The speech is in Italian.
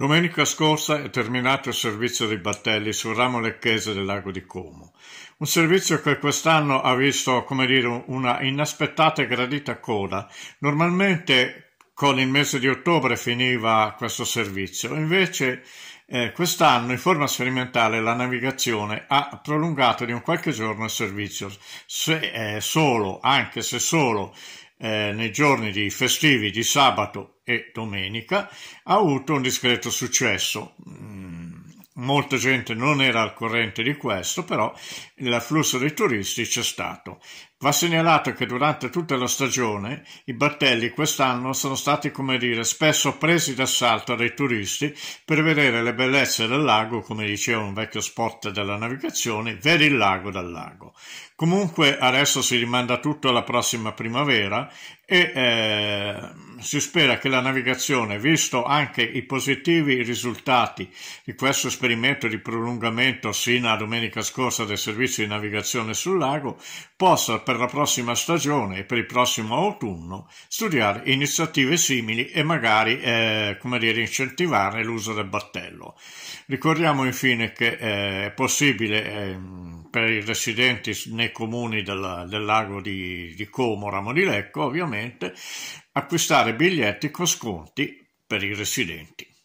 Domenica scorsa è terminato il servizio dei battelli sul ramo lecchese del lago di Como, un servizio che quest'anno ha visto, come dire, una inaspettata e gradita coda. Normalmente con il mese di ottobre finiva questo servizio, invece eh, quest'anno in forma sperimentale la navigazione ha prolungato di un qualche giorno il servizio, se, eh, solo, anche se solo eh, nei giorni di festivi di sabato e domenica, ha avuto un discreto successo. Mm, molta gente non era al corrente di questo, però l'afflusso dei turisti c'è stato. Va segnalato che durante tutta la stagione i battelli quest'anno sono stati come dire spesso presi d'assalto dai turisti per vedere le bellezze del lago, come diceva un vecchio spot della navigazione, vedi il lago dal lago. Comunque adesso si rimanda tutto alla prossima primavera e eh, si spera che la navigazione, visto anche i positivi risultati di questo esperimento di prolungamento sino a domenica scorsa del servizio di navigazione sul lago, possa per la prossima stagione e per il prossimo autunno studiare iniziative simili e magari eh, come dire, incentivare l'uso del battello. Ricordiamo infine che eh, è possibile eh, per i residenti nei comuni del, del lago di, di Como, Ramo di Lecco ovviamente, acquistare biglietti con sconti per i residenti.